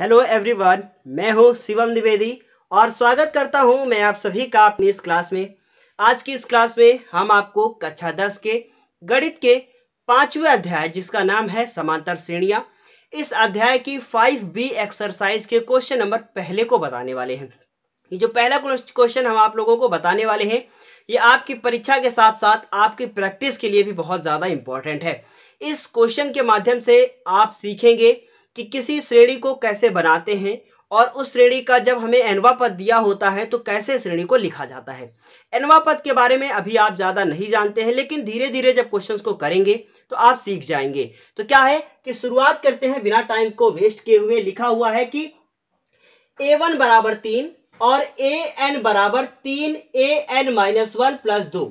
hello everyone मैं हूँ शिवम द्विवेदी और स्वागत करता हूँ मैं आप सभी का अपनी इस क्लास में आज की इस क्लास में हम आपको कक्षा दस के गणित के पांचवें अध्याय जिसका नाम है समांतर श्रेणियाँ इस अध्याय की फाइव बी एक्सरसाइज के क्वेश्चन नंबर पहले को बताने वाले हैं ये जो पहला क्वेश्चन हम आप लोगों को बताने वाले हैं ये आपकी परीक्षा के साथ साथ आपकी प्रैक्टिस के लिए भी बहुत ज़्यादा इम्पोर्टेंट है इस क्वेश्चन के माध्यम से आप सीखेंगे कि किसी श्रेणी को कैसे बनाते हैं और उस श्रेणी का जब हमें एनवा पद दिया होता है तो कैसे श्रेणी को लिखा जाता है एनवा पद के बारे में अभी आप ज़्यादा नहीं जानते हैं लेकिन धीरे धीरे जब क्वेश्चंस को करेंगे तो आप सीख जाएंगे तो क्या है कि शुरुआत करते हैं बिना टाइम को वेस्ट किए हुए लिखा हुआ है कि ए वन बराबर तीन और ए एन बराबर तीन a n minus one plus दो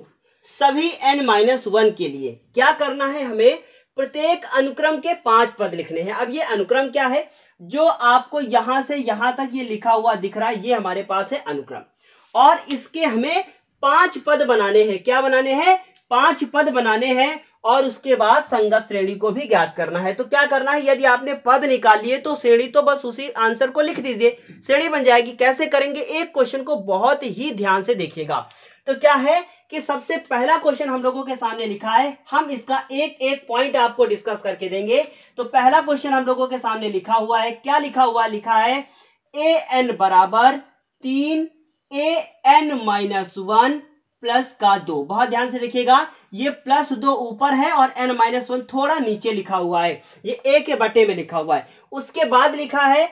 सभी एन माइनस वन के लिए क्या करना है हमें प्रत्येक अनुक्रम के पांच पद लिखने हैं अब ये अनुक्रम क्या है जो आपको यहां से यहां तक ये लिखा हुआ दिख रहा है ये हमारे पास है अनुक्रम और इसके हमें पांच पद बनाने हैं क्या बनाने हैं पांच पद बनाने हैं और उसके बाद संगत श्रेणी को भी ज्ञात करना है तो क्या करना है यदि आपने पद निकाल लिए तो श्रेणी तो बस उसी आंसर को लिख दीजिए श्रेणी बन जाएगी कैसे करेंगे एक क्वेश्चन को बहुत ही ध्यान से देखिएगा तो क्या है कि सबसे पहला क्वेश्चन हम लोगों के सामने लिखा है हम इसका एक एक पॉइंट आपको डिस्कस करके देंगे तो पहला क्वेश्चन हम लोगों के सामने लिखा हुआ है क्या लिखा हुआ लिखा है ए एन बराबर तीन a n minus one plus का दो बहुत ध्यान से देखिएगा ये प्लस दो ऊपर है और एन माइनस वन थोड़ा नीचे लिखा हुआ है ये ए के बटे में लिखा हुआ है उसके बाद लिखा है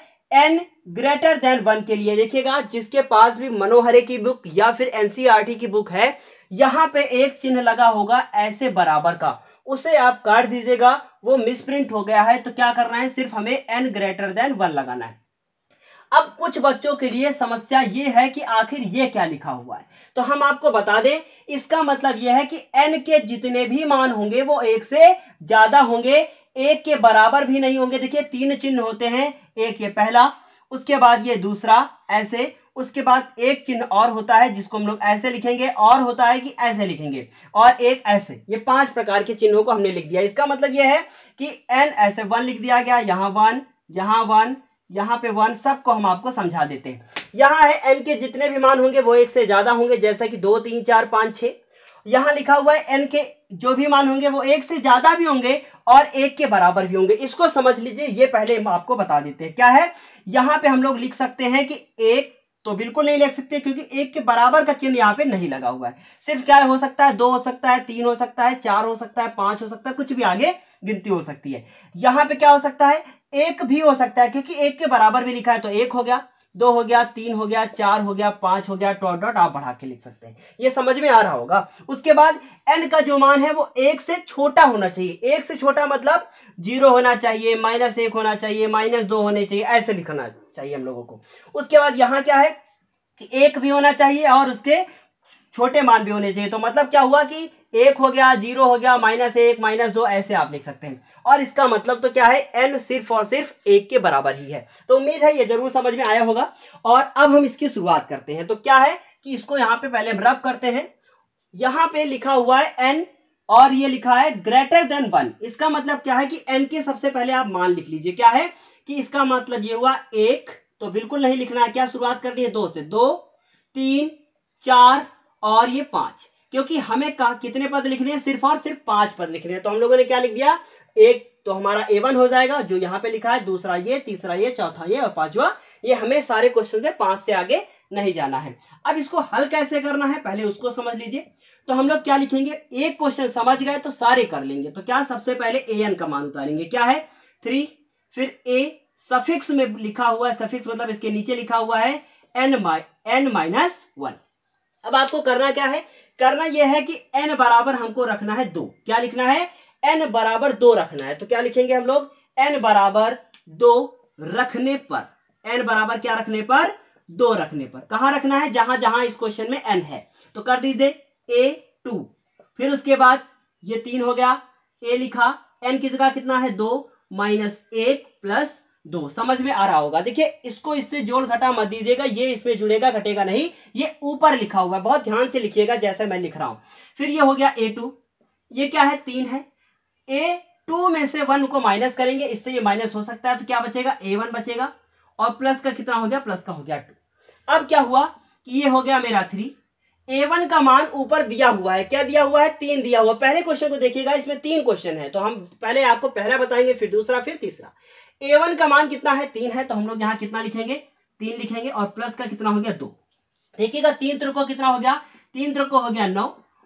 एन ग्रेटर देन वन के लिए देखिएगा जिसके पास भी मनोहरे की बुक या फिर एनसीईआरटी e की बुक है यहां पे एक चिन्ह लगा होगा ऐसे बराबर का उसे आप काट दीजिएगा वो मिसप्रिंट हो गया है तो क्या करना है सिर्फ हमें एन ग्रेटर देन वन लगाना है अब कुछ बच्चों के लिए समस्या ये है कि आखिर ये क्या लिखा हुआ है तो हम आपको बता दें इसका मतलब यह है कि एन के जितने भी मान होंगे वो एक से ज्यादा होंगे एक के बराबर भी नहीं होंगे देखिए तीन चिन्ह होते हैं एक ये पहला उसके बाद ये दूसरा ऐसे उसके बाद एक चिन्ह और होता है जिसको हम लोग ऐसे लिखेंगे और होता है कि ऐसे लिखेंगे और एक ऐसे ये पांच प्रकार के चिन्हों को हमने लिख दिया इसका मतलब यह है कि एन ऐसे वन लिख दिया गया यहाँ वन यहाँ वन यहाँ पे वन सबको हम आपको समझा देते हैं यहाँ है एन के जितने भी मान होंगे वो एक से ज्यादा होंगे जैसा कि दो तीन चार पाँच छः यहाँ लिखा हुआ है एन के जो भी मान होंगे वो एक से ज्यादा भी होंगे और एक के बराबर भी होंगे इसको समझ लीजिए ये पहले हम आपको बता देते हैं क्या है यहाँ पे हम लोग लिख सकते हैं कि एक तो बिल्कुल नहीं लिख सकते क्योंकि एक के बराबर का चिन्ह यहाँ पे नहीं लगा हुआ है सिर्फ क्या हो सकता है दो हो सकता है तीन हो सकता है चार हो सकता है पांच हो सकता है कुछ भी आगे गिनती हो सकती है यहाँ पे क्या हो सकता है एक भी हो सकता है क्योंकि एक के बराबर भी लिखा है तो एक हो गया दो हो गया तीन हो गया चार हो गया पांच हो गया टॉट डॉट आप बढ़ा के लिख सकते हैं ये समझ में आ रहा होगा उसके बाद एन का जो मान है वो एक से छोटा होना चाहिए एक से छोटा मतलब जीरो होना चाहिए माइनस एक होना चाहिए माइनस दो होने चाहिए ऐसे लिखना चाहिए हम लोगों को उसके बाद यहाँ क्या है कि एक भी होना चाहिए और उसके छोटे मान भी होने चाहिए तो मतलब क्या हुआ कि एक हो गया जीरो हो गया माइनस एक माइनस दो ऐसे आप लिख सकते हैं और इसका मतलब तो क्या है एन सिर्फ और सिर्फ एक के बराबर ही है तो उम्मीद है ये जरूर समझ में आया होगा और अब हम इसकी शुरुआत करते हैं तो क्या है कि इसको यहाँ पे पहले हम रब करते हैं यहाँ पे लिखा हुआ है एन और ये लिखा है ग्रेटर देन वन इसका मतलब क्या है कि एन के सबसे पहले आप मान लिख लीजिए क्या है कि इसका मतलब ये हुआ एक तो बिल्कुल नहीं लिखना है क्या शुरुआत करनी है दो से दो तीन चार और ये पांच क्योंकि हमें कहा कितने पद लिखने हैं सिर्फ और सिर्फ पांच पद लिखने हैं तो हम लोगों ने क्या लिख दिया एक तो हमारा ए वन हो जाएगा जो यहाँ पे लिखा है दूसरा ये तीसरा ये चौथा ये और पांचवा ये हमें सारे क्वेश्चन में पांच से आगे नहीं जाना है अब इसको हल कैसे करना है पहले उसको समझ लीजिए तो हम लोग क्या लिखेंगे एक क्वेश्चन समझ गए तो सारे कर लेंगे तो क्या सबसे पहले ए एन का मान उतारेंगे क्या है थ्री फिर ए सफिक्स में लिखा हुआ है सफिक्स मतलब इसके नीचे लिखा हुआ है एन माइ एन माइनस वन अब आपको करना क्या है करना यह है कि एन बराबर हमको रखना है दो क्या लिखना है एन बराबर दो रखना है तो क्या लिखेंगे हम लोग एन बराबर दो रखने पर एन बराबर क्या रखने पर दो रखने पर कहा रखना है जहां जहां इस क्वेश्चन में एन है तो कर दीजिए ए टू फिर उसके बाद ये तीन हो गया ए लिखा एन की जगह कितना है दो माइनस एक प्लस दो समझ में आ रहा होगा देखिए इसको इससे जोड़ घटा मत दीजिएगा ये इसमें जुड़ेगा घटेगा नहीं ये ऊपर लिखा हुआ है बहुत ध्यान से लिखिएगा जैसे मैं लिख रहा हूं फिर ये हो गया ए टू ये क्या है तीन है ए टू में से वन को माइनस करेंगे इससे ये माइनस हो सकता है तो क्या बचेगा ए वन बचेगा और प्लस का कितना हो गया प्लस का हो गया टू अब क्या हुआ कि ये हो गया मेरा थ्री ए वन का मान ऊपर दिया हुआ है क्या दिया हुआ है तीन दिया हुआ पहले क्वेश्चन को देखिएगा इसमें तीन क्वेश्चन है तो हम पहले आपको पहला बताएंगे फिर दूसरा फिर तीसरा ए वन का मान कितना है तीन है तो हम लोग यहाँ कितना लिखेंगे तीन लिखेंगे और प्लस का कितना हो गया दो देखिएगा तीन त्रुको कितना हो गया तीन त्रुको हो गया नौ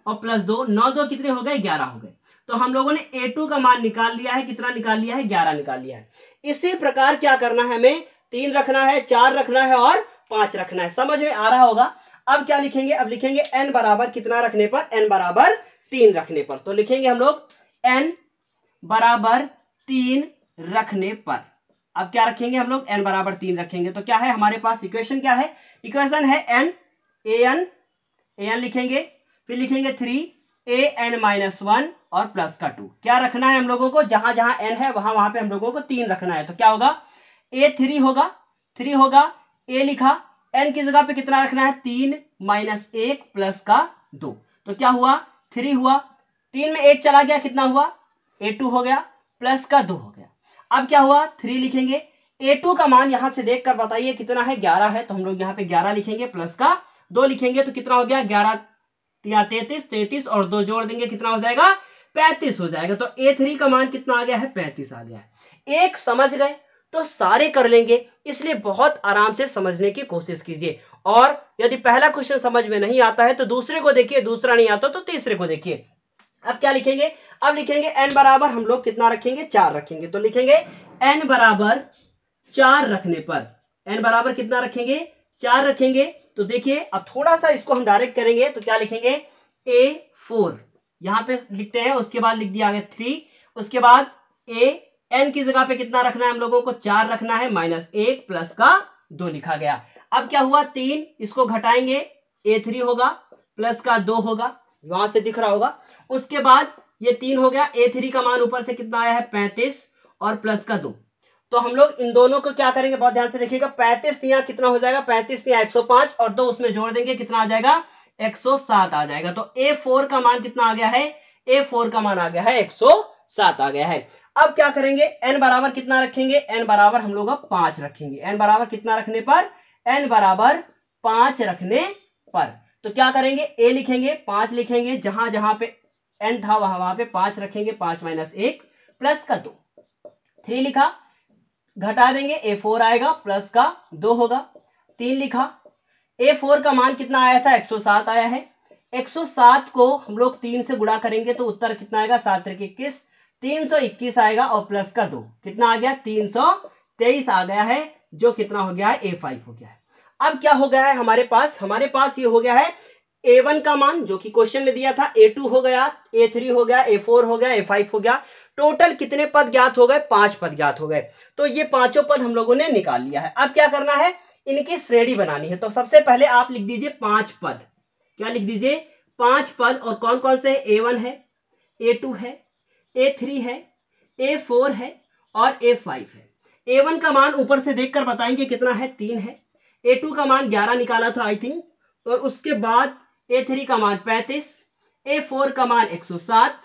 और प्लस दो नौ दो कितने हो गए ग्यारह हो गए तो हम लोगों ने ए टू का मान निकाल लिया है कितना निकाल लिया है ग्यारह निकाल लिया है इसी प्रकार क्या करना है हमें तीन रखना है चार रखना है और पांच रखना है समझ में आ रहा होगा अब क्या लिखेंगे अब लिखेंगे एन बराबर कितना रखने पर एन बराबर तीन रखने पर तो लिखेंगे हम लोग एन बराबर तीन रखने पर अब क्या रखेंगे हम लोग एन बराबर तीन रखेंगे तो क्या है हमारे पास इक्वेशन क्या है इक्वेशन है n a n a n लिखेंगे फिर लिखेंगे three a n minus one और प्लस का टू क्या रखना है हम लोगों को जहां जहां एन है वहां वहां पे हम लोगों को तीन रखना है तो क्या होगा ए थ्री होगा थ्री होगा ए लिखा एन की जगह पे कितना रखना है तीन माइनस एक प्लस का दो तो क्या हुआ थ्री हुआ तीन में एक चला गया कितना हुआ ए टू हो गया प्लस का दो हो गया अब क्या हुआ थ्री लिखेंगे ए टू का मान यहां से देखकर बताइए कितना है ग्यारह है तो हम लोग यहाँ पे ग्यारह लिखेंगे प्लस का दो लिखेंगे तो कितना हो गया ग्यारह तैतीस तैतीस और दो जोड़ देंगे कितना हो जाएगा पैंतीस हो जाएगा तो ए थ्री का मान कितना आ गया है पैंतीस आ गया है एक समझ गए तो सारे कर लेंगे इसलिए बहुत आराम से समझने की कोशिश कीजिए और यदि पहला क्वेश्चन समझ में नहीं आता है तो दूसरे को देखिए दूसरा नहीं आता तो तीसरे को देखिए अब क्या लिखेंगे अब लिखेंगे एन बराबर हम लोग कितना रखेंगे चार रखेंगे तो लिखेंगे एन बराबर चार रखने पर एन बराबर कितना रखेंगे चार रखेंगे तो देखिए अब थोड़ा सा इसको हम डायरेक्ट करेंगे तो क्या लिखेंगे ए फोर यहां पे लिखते हैं उसके बाद लिख दिया गया थ्री उसके बाद ए एन की जगह पे कितना रखना है हम लोगों को चार रखना है माइनस एक प्लस का दो लिखा गया अब क्या हुआ तीन इसको घटाएंगे ए थ्री होगा प्लस का दो होगा वहां से दिख रहा होगा उसके बाद ये तीन हो गया ए थ्री का मान ऊपर से कितना आया है पैंतीस और प्लस का दो तो हम लोग इन दोनों को क्या करेंगे बहुत ध्यान से देखिएगा पैंतीस तिया कितना हो जाएगा पैंतीस तिया एक सौ पांच और दो उसमें जोड़ देंगे कितना आ जाएगा एक सौ सात आ जाएगा तो ए फोर का मान कितना आ गया है ए फोर का मान आ गया है एक सौ सात आ गया है अब क्या करेंगे एन बराबर कितना रखेंगे एन बराबर हम लोग अब पांच रखेंगे एन बराबर कितना रखने पर एन बराबर पांच रखने पर तो क्या करेंगे ए लिखेंगे पांच लिखेंगे जहां जहां पे एन था वहां वहां पे पांच रखेंगे पांच माइनस एक प्लस का दो थ्री लिखा घटा देंगे ए फोर आएगा प्लस का दो होगा तीन लिखा ए फोर का मान कितना आया था सात आया है एक सौ सात को हम लोग तीन से गुणा करेंगे तो उत्तर कितना आएगा सात तरीके इक्कीस तीन सौ इक्कीस आएगा और प्लस का दो कितना आ गया तीन सौ तेईस आ गया है जो कितना हो गया है ए फाइव हो गया है अब क्या हो गया है हमारे पास हमारे पास ये हो गया है ए वन का मान जो कि क्वेश्चन में दिया था ए टू हो गया ए थ्री हो गया ए फोर हो गया ए फाइव हो गया टोटल कितने पद ज्ञात हो गए पांच पद ज्ञात हो गए तो ये पांचों पद हम लोगों ने निकाल लिया है अब क्या करना है इनकी श्रेणी बनानी है तो सबसे पहले आप लिख दीजिए पांच पद क्या लिख दीजिए पांच पद और कौन कौन से ए वन है ए टू है ए थ्री है ए फोर है और ए फाइव है ए वन का मान ऊपर से देखकर बताएंगे कितना है तीन है ए टू का मान ग्यारह निकाला था आई थिंक और उसके बाद ए थ्री का मान पैंतीस ए फोर का मान एक सौ सात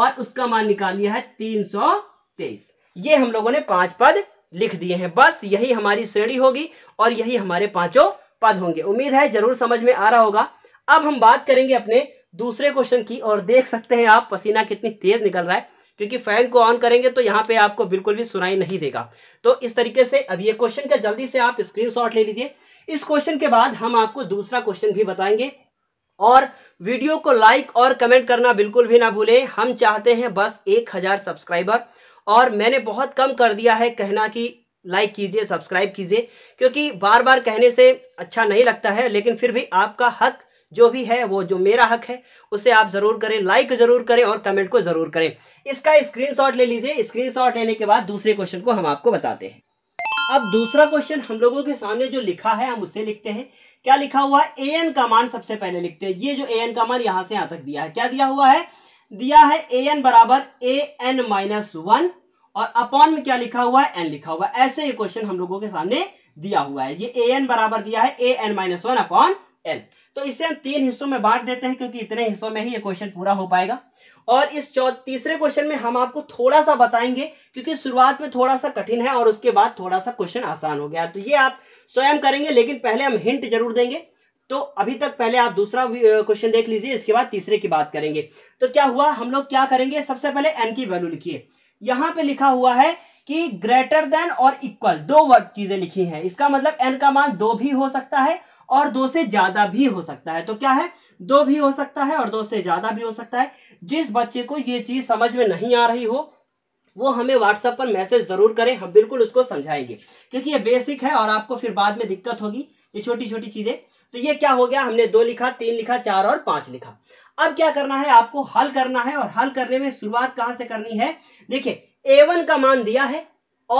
और उसका मान निकाल लिया है तीन सौ तेईस ये हम लोगों ने पांच पद लिख दिए हैं बस यही हमारी श्रेणी होगी और यही हमारे पांचों पद होंगे उम्मीद है जरूर समझ में आ रहा होगा अब हम बात करेंगे अपने दूसरे क्वेश्चन की और देख सकते हैं आप पसीना कितनी तेज निकल रहा है क्योंकि फैन को ऑन करेंगे तो यहाँ पे आपको बिल्कुल भी सुनाई नहीं देगा तो इस तरीके से अब ये क्वेश्चन का जल्दी से आप स्क्रीन ले लीजिए इस क्वेश्चन के बाद हम आपको दूसरा क्वेश्चन भी बताएंगे और वीडियो को लाइक और कमेंट करना बिल्कुल भी ना भूलें हम चाहते हैं बस एक हज़ार सब्सक्राइबर और मैंने बहुत कम कर दिया है कहना कि लाइक कीजिए सब्सक्राइब कीजिए क्योंकि बार बार कहने से अच्छा नहीं लगता है लेकिन फिर भी आपका हक जो भी है वो जो मेरा हक है उसे आप ज़रूर करें लाइक ज़रूर करें और कमेंट को ज़रूर करें इसका स्क्रीनशॉट ले लीजिए स्क्रीनशॉट लेने के बाद दूसरे क्वेश्चन को हम आपको बताते हैं अब दूसरा क्वेश्चन हम लोगों के सामने जो लिखा है हम उससे लिखते हैं क्या लिखा हुआ है ए एन का मान सबसे पहले लिखते हैं ये जो ए एन का मान यहां से यहां तक दिया है क्या दिया हुआ है दिया है ए एन बराबर ए एन माइनस वन और अपॉन में क्या लिखा हुआ है एन लिखा हुआ है ऐसे ये क्वेश्चन हम लोगों के सामने दिया हुआ है ये ए एन बराबर दिया है a n minus one upon n तो इसे हम तीन हिस्सों में बांट देते हैं क्योंकि इतने हिस्सों में ही ये क्वेश्चन पूरा हो पाएगा और इस तीसरे क्वेश्चन में हम आपको थोड़ा सा बताएंगे क्योंकि शुरुआत में थोड़ा सा कठिन है और उसके बाद थोड़ा सा क्वेश्चन आसान हो गया तो ये आप स्वयं करेंगे लेकिन पहले हम हिंट जरूर देंगे तो अभी तक पहले आप दूसरा क्वेश्चन देख लीजिए इसके बाद तीसरे की बात करेंगे तो क्या हुआ हम लोग क्या करेंगे सबसे पहले एन की वैल्यू लिखिए यहां पे लिखा हुआ है कि ग्रेटर देन और इक्वल दो वर्ड चीजें लिखी हैं इसका मतलब एन का मान दो भी हो सकता है और दो से ज्यादा भी हो सकता है तो क्या है दो भी हो सकता है और दो से ज्यादा भी हो सकता है जिस बच्चे को ये चीज समझ में नहीं आ रही हो वो हमें व्हाट्सएप पर मैसेज जरूर करें हम बिल्कुल उसको समझाएंगे क्योंकि ये बेसिक है और आपको फिर बाद में दिक्कत होगी ये छोटी छोटी चीजें तो ये क्या हो गया हमने दो लिखा तीन लिखा चार और पांच लिखा अब क्या करना है आपको हल करना है और हल करने में शुरुआत कहां से करनी है देखिए ए वन का मान दिया है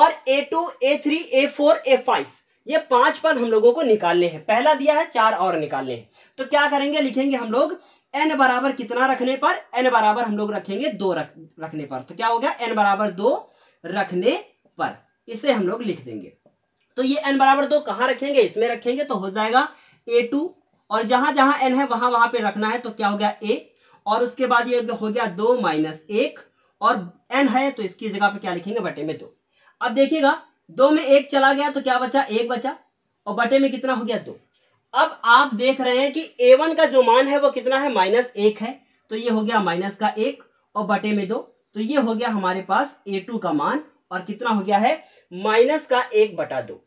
और a two a three a four a five ये पांच पद हम लोगों को निकालने हैं पहला दिया है चार और निकालने हैं तो क्या करेंगे लिखेंगे हम लोग एन बराबर कितना रखने पर एन बराबर हम लोग रखेंगे दो रख, रखने पर तो क्या हो गया एन बराबर दो रखने पर इसे हम लोग लिख देंगे तो ये एन बराबर दो कहां रखेंगे इसमें रखेंगे तो हो जाएगा ए टू और जहां जहां एन है वहां वहां पे रखना है तो क्या हो गया ए और उसके बाद ये हो गया दो माइनस एक और एन है तो इसकी जगह पे क्या लिखेंगे बटे में दो अब देखिएगा दो में एक चला गया तो क्या बचा एक बचा और बटे में कितना हो गया दो अब आप देख रहे हैं कि ए वन का जो मान है वो कितना है माइनस एक है तो ये हो गया माइनस का एक और बटे में दो तो ये हो गया हमारे पास ए टू का मान और कितना हो गया है माइनस का एक बटा दो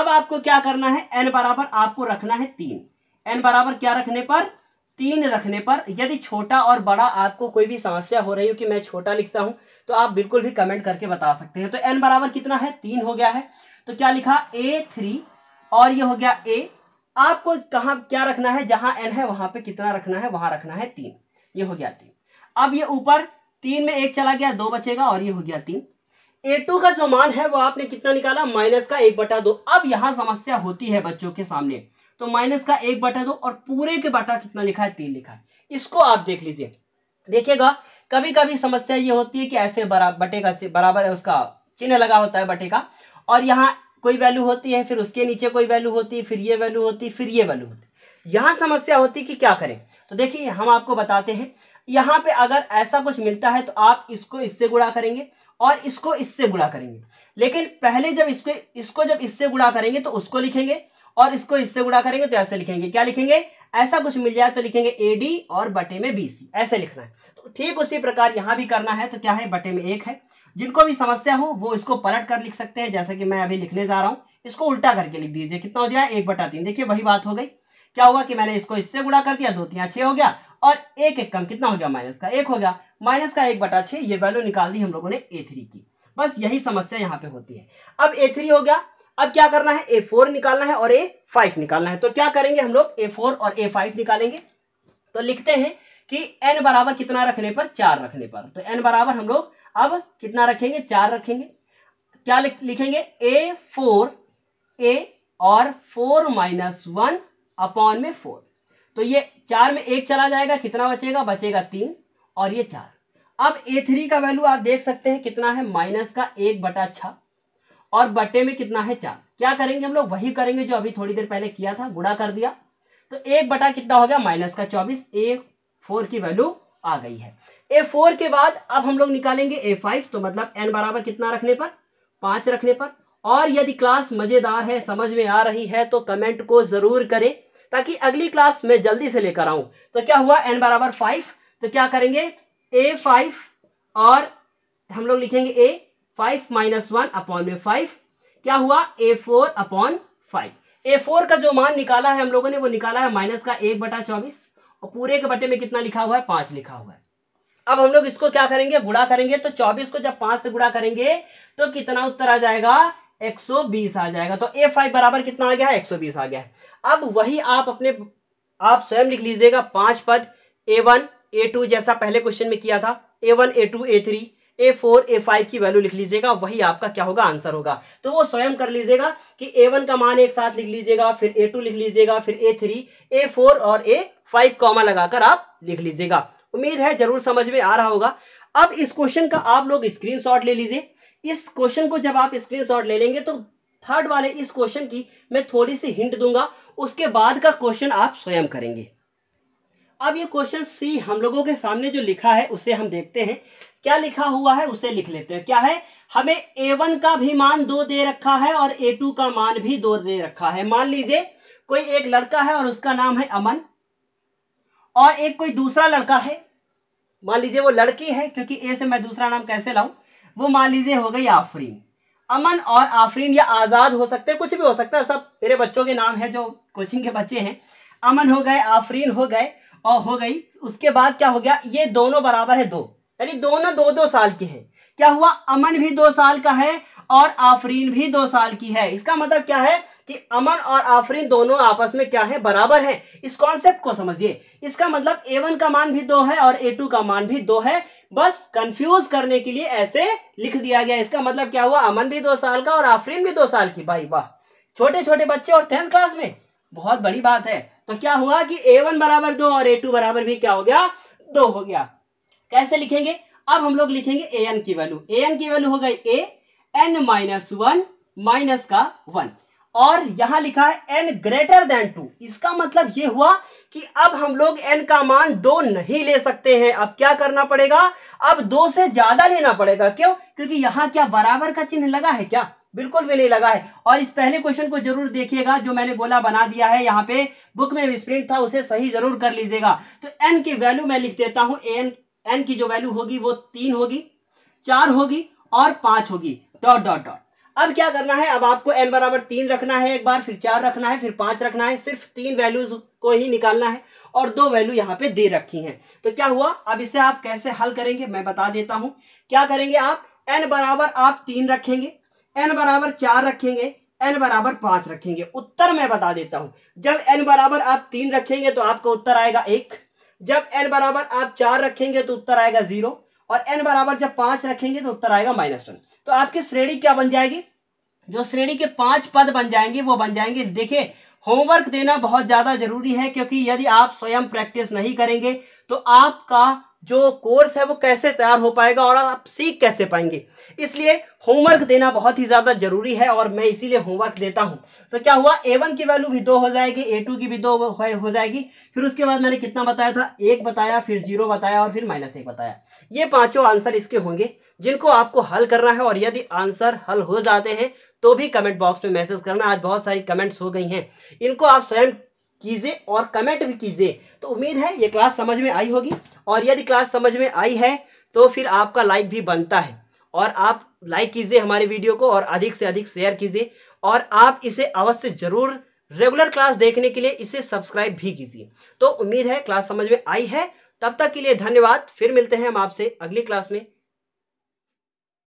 अब आपको क्या करना है एन बराबर आपको रखना है तीन एन बराबर क्या रखने पर तीन रखने पर यदि छोटा और बड़ा आपको कोई भी समस्या हो रही हो कि मैं छोटा लिखता हूं तो आप बिल्कुल भी कमेंट करके बता सकते हैं तो एन बराबर कितना है तीन हो गया है तो क्या लिखा ए थ्री और ये हो गया ए आपको कहा क्या रखना है जहां एन है वहां पे कितना रखना है वहां रखना है तीन ये हो गया तीन अब ये ऊपर तीन में एक चला गया दो बचेगा और ये हो गया तीन ए टू का जो मान है वो आपने कितना निकाला माइनस का एक बटा दो अब यहां समस्या होती है बच्चों के सामने तो माइनस का एक बटा दो और पूरे के बटा कितना लिखा है तीन लिखा है इसको आप देख लीजिए देखिएगा कभी कभी समस्या ये होती है कि ऐसे बराबर बटे का बराबर है उसका चिन्ह लगा होता है बटे का और यहाँ कोई वैल्यू होती है फिर उसके नीचे कोई वैल्यू होती है फिर ये वैल्यू होती है फिर ये वैल्यू होती है यहाँ समस्या होती है कि क्या करें तो देखिए हम आपको बताते हैं यहाँ पे अगर ऐसा कुछ मिलता है तो आप इसको इससे गुड़ा करेंगे और इसको इससे गुड़ा करेंगे लेकिन पहले जब इसको इसको जब इससे गुड़ा करेंगे तो उसको लिखेंगे और इसको इससे गुणा करेंगे तो ऐसे लिखेंगे क्या लिखेंगे ऐसा कुछ मिल जाए तो लिखेंगे ए डी और बटे में बी सी ऐसे लिखना है तो ठीक उसी प्रकार यहाँ भी करना है तो क्या है बटे में एक है जिनको भी समस्या हो वो इसको पलट कर लिख सकते हैं जैसा कि मैं अभी लिखने जा रहा हूं इसको उल्टा करके लिख दीजिए कितना हो जाए एक बटा तीन देखिए वही बात हो गई क्या हुआ कि मैंने इसको इससे गुणा कर दिया दो तीन छह हो गया और एक एक कम कितना हो गया माइनस का एक हो गया माइनस का एक बटा छह ये वैल्यू निकाल दी हम लोगों ने ए थ्री की बस यही समस्या यहाँ पे होती है अब ए थ्री हो गया अब क्या करना है ए फोर निकालना है और ए फाइव निकालना है तो क्या करेंगे हम लोग ए फोर और ए फाइव निकालेंगे तो लिखते हैं कि एन बराबर कितना रखने पर चार रखने पर तो एन बराबर हम लोग अब कितना रखेंगे चार रखेंगे क्या लिखेंगे ए फोर ए और फोर माइनस वन अपॉन में फोर तो ये चार में एक चला जाएगा कितना बचेगा बचेगा तीन और ये चार अब ए थ्री का वैल्यू आप देख सकते हैं कितना है माइनस का एक बटा छः और बटे में कितना है चार क्या करेंगे हम लोग वही करेंगे जो अभी थोड़ी देर पहले किया था गुड़ा कर दिया तो एक बटा कितना हो गया माइनस का चौबीस ए फोर की वैल्यू आ गई है ए फोर के बाद अब हम लोग निकालेंगे ए फाइव तो मतलब एन बराबर कितना रखने पर पांच रखने पर और यदि क्लास मजेदार है समझ में आ रही है तो कमेंट को जरूर करें ताकि अगली क्लास में जल्दी से लेकर आऊं तो क्या हुआ एन बराबर फाइव तो क्या करेंगे ए फाइव और हम लोग लिखेंगे a five minus one upon में फाइव क्या हुआ a four upon five a four का जो मान निकाला है हम लोगों ने वो निकाला है माइनस का एक बटा चौबीस और पूरे के बटे में कितना लिखा हुआ है पांच लिखा हुआ है अब हम लोग इसको क्या करेंगे गुड़ा करेंगे तो चौबीस को जब पांच से गुड़ा करेंगे तो कितना उत्तर आ जाएगा 120 आ जाएगा तो ए फाइव बराबर कितना आ गया है 120 आ गया है अब वही आप अपने आप स्वयं लिख लीजिएगा पांच पद ए वन ए टू जैसा पहले क्वेश्चन में किया था a one a two a three a four a five की वैल्यू लिख लीजिएगा वही आपका क्या होगा आंसर होगा तो वो स्वयं कर लीजिएगा कि ए वन का मान एक साथ लिख लीजिएगा फिर ए टू लिख लीजिएगा फिर ए थ्री ए फोर और ए फाइव कॉमा लगाकर आप लिख लीजिएगा उम्मीद है जरूर समझ में आ रहा होगा अब इस क्वेश्चन का आप लोग शॉट ले लीजिए इस क्वेश्चन को जब आप शॉट ले लेंगे तो थर्ड वाले इस क्वेश्चन की मैं थोड़ी सी हिंट दूंगा उसके बाद का क्वेश्चन आप स्वयं करेंगे अब ये क्वेश्चन सी हम लोगों के सामने जो लिखा है उसे हम देखते हैं क्या लिखा हुआ है उसे लिख लेते हैं क्या है हमें ए वन का भी मान दो दे रखा है और ए टू का मान भी दो दे रखा है मान लीजिए कोई एक लड़का है और उसका नाम है अमन और एक कोई दूसरा लड़का है मान लीजिए वो लड़की है क्योंकि ए से मैं दूसरा नाम कैसे लाऊं वो मान लीजिए हो गई आफरीन अमन और आफरीन या आज़ाद हो सकते हैं कुछ भी हो सकता है सब मेरे बच्चों के नाम है जो कोचिंग के बच्चे हैं अमन हो गए आफरीन हो गए और हो गई उसके बाद क्या हो गया ये दोनों बराबर है दो यानी दोनों दो दो साल के हैं क्या हुआ अमन भी दो साल का है और आफरीन भी दो साल की है इसका मतलब क्या है कि अमन और आफरीन दोनों आपस में क्या है बराबर है इस कॉन्सेप्ट को समझिए इसका मतलब ए वन का मान भी दो है और ए टू का मान भी दो है बस कंफ्यूज करने के लिए ऐसे लिख दिया गया इसका मतलब क्या हुआ अमन भी दो साल का और आफरीन भी दो साल की भाई वाह छोटे छोटे बच्चे और टेंथ क्लास में बहुत बड़ी बात है तो क्या हुआ कि ए वन बराबर दो और ए टू बराबर भी क्या हो गया दो हो गया कैसे लिखेंगे अब हम लोग लिखेंगे ए एन की वैल्यू ए एन की वैल्यू हो गई a n minus one minus का वन और यहां लिखा है एन ग्रेटर देन टू इसका मतलब यह हुआ कि अब हम लोग एन का मान दो नहीं ले सकते हैं अब क्या करना पड़ेगा अब दो से ज्यादा लेना पड़ेगा क्यों क्योंकि यहां क्या बराबर का चिन्ह लगा है क्या बिल्कुल भी नहीं लगा है और इस पहले क्वेश्चन को जरूर देखिएगा जो मैंने बोला बना दिया है यहाँ पे बुक में स्प्रिंट था उसे सही जरूर कर लीजिएगा तो एन की वैल्यू मैं लिख देता हूं एन एन की जो वैल्यू होगी वो तीन होगी चार होगी और पांच होगी डॉट डॉट डॉट अब क्या करना है अब आपको एन बराबर तीन रखना है एक बार फिर चार रखना है फिर पांच रखना है सिर्फ तीन वैल्यूज को ही निकालना है और दो वैल्यू यहाँ पे दे रखी हैं तो क्या हुआ अब इसे आप कैसे हल करेंगे मैं बता देता हूं क्या करेंगे आप एन बराबर आप तीन रखेंगे एन बराबर चार रखेंगे एन बराबर पांच रखेंगे उत्तर मैं बता देता हूं जब एन बराबर आप तीन रखेंगे तो आपका उत्तर आएगा एक जब एन बराबर आप चार रखेंगे तो उत्तर आएगा जीरो और एन बराबर जब पांच रखेंगे तो उत्तर आएगा माइनस वन तो आपकी श्रेणी क्या बन जाएगी जो श्रेणी के पांच पद बन जाएंगे वो बन जाएंगे देखिए होमवर्क देना बहुत ज्यादा जरूरी है क्योंकि यदि आप स्वयं प्रैक्टिस नहीं करेंगे तो आपका जो कोर्स है वो कैसे तैयार हो पाएगा और आप सीख कैसे पाएंगे इसलिए होमवर्क देना बहुत ही ज़्यादा जरूरी है और मैं इसीलिए होमवर्क देता हूँ तो क्या हुआ ए वन की वैल्यू भी दो हो जाएगी ए टू की भी दो हो जाएगी फिर उसके बाद मैंने कितना बताया था एक बताया फिर जीरो बताया और फिर माइनस एक बताया ये पाँचों आंसर इसके होंगे जिनको आपको हल करना है और यदि आंसर हल हो जाते हैं तो भी कमेंट बॉक्स में मैसेज करना आज बहुत सारी कमेंट्स हो गई हैं इनको आप स्वयं कीजिए और कमेंट भी कीजिए तो उम्मीद है ये क्लास समझ में आई होगी और यदि क्लास समझ में आई है तो फिर आपका लाइक भी बनता है और आप लाइक कीजिए हमारे वीडियो को और अधिक से अधिक शेयर कीजिए और आप इसे अवश्य जरूर रेगुलर क्लास देखने के लिए इसे सब्सक्राइब भी कीजिए तो उम्मीद है क्लास समझ में आई है तब तक के लिए धन्यवाद फिर मिलते हैं हम आपसे अगली क्लास में